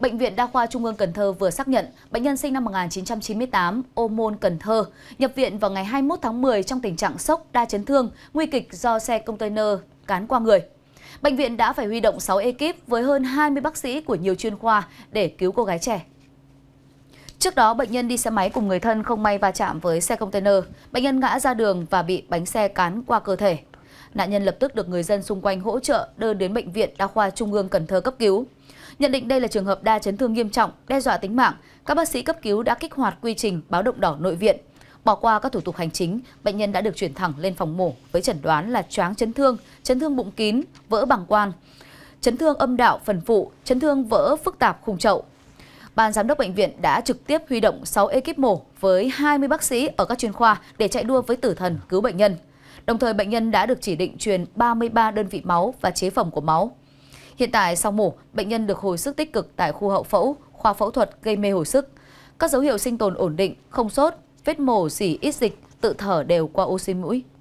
Bệnh viện Đa khoa Trung ương Cần Thơ vừa xác nhận bệnh nhân sinh năm 1998, ô môn Cần Thơ, nhập viện vào ngày 21 tháng 10 trong tình trạng sốc, đa chấn thương, nguy kịch do xe container cán qua người. Bệnh viện đã phải huy động 6 ekip với hơn 20 bác sĩ của nhiều chuyên khoa để cứu cô gái trẻ. Trước đó, bệnh nhân đi xe máy cùng người thân không may va chạm với xe container. Bệnh nhân ngã ra đường và bị bánh xe cán qua cơ thể. Nạn nhân lập tức được người dân xung quanh hỗ trợ đưa đến bệnh viện Đa khoa Trung ương Cần Thơ cấp cứu. Nhận định đây là trường hợp đa chấn thương nghiêm trọng, đe dọa tính mạng, các bác sĩ cấp cứu đã kích hoạt quy trình báo động đỏ nội viện. Bỏ qua các thủ tục hành chính, bệnh nhân đã được chuyển thẳng lên phòng mổ với chẩn đoán là choáng chấn thương, chấn thương bụng kín, vỡ bằng quang, chấn thương âm đạo phần phụ, chấn thương vỡ phức tạp khung chậu. Ban giám đốc bệnh viện đã trực tiếp huy động 6 ekip mổ với 20 bác sĩ ở các chuyên khoa để chạy đua với tử thần cứu bệnh nhân. Đồng thời bệnh nhân đã được chỉ định truyền 33 đơn vị máu và chế phẩm của máu. Hiện tại sau mổ, bệnh nhân được hồi sức tích cực tại khu hậu phẫu, khoa phẫu thuật gây mê hồi sức. Các dấu hiệu sinh tồn ổn định, không sốt, vết mổ dỉ ít dịch, tự thở đều qua oxy mũi.